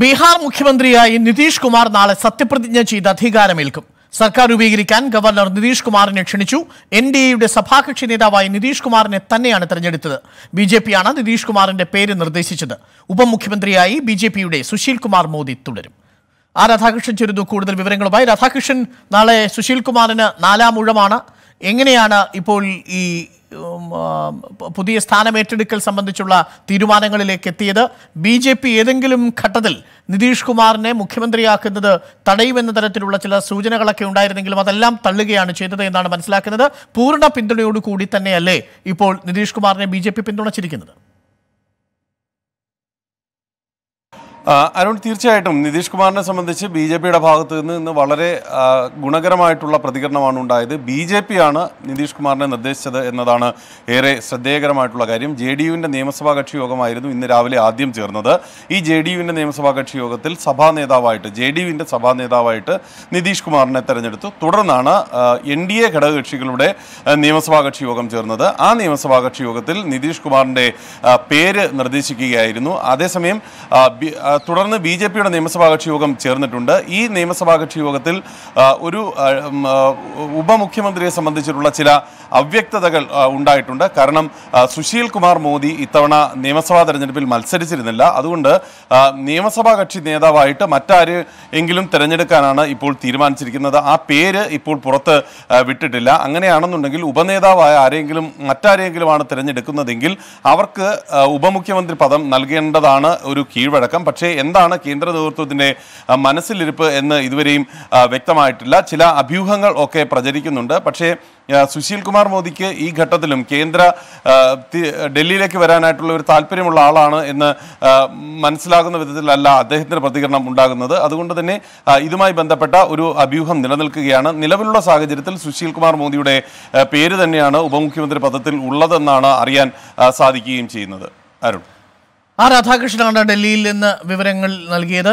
ബീഹാർ മുഖ്യമന്ത്രിയായി നിതീഷ് കുമാർ നാളെ സത്യപ്രതിജ്ഞ ചെയ്ത് അധികാരമേൽക്കും സർക്കാർ രൂപീകരിക്കാൻ ഗവർണർ നിതീഷ് കുമാറിനെ ക്ഷണിച്ചു എൻ ഡി എയുടെ സഭാകക്ഷി നേതാവായി നിതീഷ് കുമാറിനെ തന്നെയാണ് തെരഞ്ഞെടുത്തത് ബി ജെ പിയാണ് നിതീഷ് കുമാറിന്റെ പേര് നിർദ്ദേശിച്ചത് ഉപമുഖ്യമന്ത്രിയായി ബി ജെ പിയുടെ സുശീൽ കുമാർ മോദി തുടരും ആ രാധാകൃഷ്ണൻ ചേരുന്നു കൂടുതൽ വിവരങ്ങളുമായി രാധാകൃഷ്ണൻ നാളെ സുശീൽ കുമാറിന് നാലാം ഊഴമാണ് എങ്ങനെയാണ് ഇപ്പോൾ ഈ പുതിയ സ്ഥാനമേറ്റെടുക്കൽ സംബന്ധിച്ചുള്ള തീരുമാനങ്ങളിലേക്ക് എത്തിയത് ബി ജെ പി ഏതെങ്കിലും ഘട്ടത്തിൽ നിതീഷ് കുമാറിനെ മുഖ്യമന്ത്രിയാക്കുന്നത് തടയുമെന്ന തരത്തിലുള്ള ചില സൂചനകളൊക്കെ ഉണ്ടായിരുന്നെങ്കിലും അതെല്ലാം തള്ളുകയാണ് ചെയ്തത് എന്നാണ് മനസ്സിലാക്കുന്നത് പൂർണ്ണ പിന്തുണയോടുകൂടി തന്നെയല്ലേ ഇപ്പോൾ നിതീഷ് കുമാറിനെ ബി പിന്തുണച്ചിരിക്കുന്നത് അരുൺ തീർച്ചയായിട്ടും നിതീഷ് കുമാറിനെ സംബന്ധിച്ച് ബി ജെ പിയുടെ ഭാഗത്ത് നിന്ന് ഇന്ന് വളരെ ഗുണകരമായിട്ടുള്ള പ്രതികരണമാണ് ഉണ്ടായത് ബി ജെ പിയാണ് നിതീഷ് കുമാറിനെ നിർദ്ദേശിച്ചത് എന്നതാണ് ഏറെ ശ്രദ്ധേയകരമായിട്ടുള്ള കാര്യം ജെ ഡി യുവിൻ്റെ നിയമസഭാ കക്ഷി യോഗമായിരുന്നു ഇന്ന് രാവിലെ ആദ്യം ചേർന്നത് ഈ ജെ ഡി യുവിൻ്റെ നിയമസഭാ കക്ഷി യോഗത്തിൽ സഭാ നേതാവായിട്ട് ജെ ഡി യുവിൻ്റെ സഭാ നേതാവായിട്ട് നിതീഷ് കുമാറിനെ തെരഞ്ഞെടുത്തു തുടർന്നാണ് എൻ ഡി എ ഘടകകക്ഷികളുടെ നിയമസഭാ കക്ഷി യോഗം ചേർന്നത് ആ നിയമസഭാ കക്ഷി യോഗത്തിൽ നിതീഷ് കുമാറിൻ്റെ പേര് നിർദ്ദേശിക്കുകയായിരുന്നു അതേസമയം തുടർന്ന് ബി ജെ പിയുടെ നിയമസഭാ കക്ഷി യോഗം ചേർന്നിട്ടുണ്ട് ഈ നിയമസഭാ കക്ഷി യോഗത്തിൽ ഒരു ഉപമുഖ്യമന്ത്രിയെ സംബന്ധിച്ചിട്ടുള്ള ചില അവ്യക്തതകൾ ഉണ്ടായിട്ടുണ്ട് കാരണം സുശീൽ കുമാർ മോദി ഇത്തവണ നിയമസഭാ തെരഞ്ഞെടുപ്പിൽ മത്സരിച്ചിരുന്നില്ല അതുകൊണ്ട് നിയമസഭാ കക്ഷി നേതാവായിട്ട് മറ്റാരെങ്കിലും തിരഞ്ഞെടുക്കാനാണ് ഇപ്പോൾ തീരുമാനിച്ചിരിക്കുന്നത് ആ പേര് ഇപ്പോൾ പുറത്ത് വിട്ടിട്ടില്ല അങ്ങനെയാണെന്നുണ്ടെങ്കിൽ ഉപനേതാവായ ആരെങ്കിലും മറ്റാരെങ്കിലുമാണ് തിരഞ്ഞെടുക്കുന്നതെങ്കിൽ അവർക്ക് ഉപമുഖ്യമന്ത്രി പദം നൽകേണ്ടതാണ് ഒരു കീഴ്വഴക്കം പക്ഷേ പക്ഷേ എന്താണ് കേന്ദ്ര നേതൃത്വത്തിൻ്റെ മനസ്സിലിരിപ്പ് എന്ന് ഇതുവരെയും വ്യക്തമായിട്ടില്ല ചില അഭ്യൂഹങ്ങൾ ഒക്കെ പ്രചരിക്കുന്നുണ്ട് പക്ഷേ സുശീൽ കുമാർ മോദിക്ക് ഈ ഘട്ടത്തിലും കേന്ദ്ര ഡൽഹിയിലേക്ക് വരാനായിട്ടുള്ള ഒരു താല്പര്യമുള്ള ആളാണ് എന്ന് മനസ്സിലാകുന്ന വിധത്തിലല്ല അദ്ദേഹത്തിൻ്റെ പ്രതികരണം ഉണ്ടാകുന്നത് അതുകൊണ്ട് തന്നെ ഇതുമായി ബന്ധപ്പെട്ട ഒരു അഭ്യൂഹം നിലനിൽക്കുകയാണ് നിലവിലുള്ള സാഹചര്യത്തിൽ സുശീൽ കുമാർ മോദിയുടെ പേര് തന്നെയാണ് ഉപമുഖ്യമന്ത്രി പദത്തിൽ ഉള്ളതെന്നാണ് അറിയാൻ സാധിക്കുകയും ചെയ്യുന്നത് അരുൺ ആ രാധാകൃഷ്ണനാണ് ഡൽഹിയിൽ നിന്ന് വിവരങ്ങൾ നൽകിയത്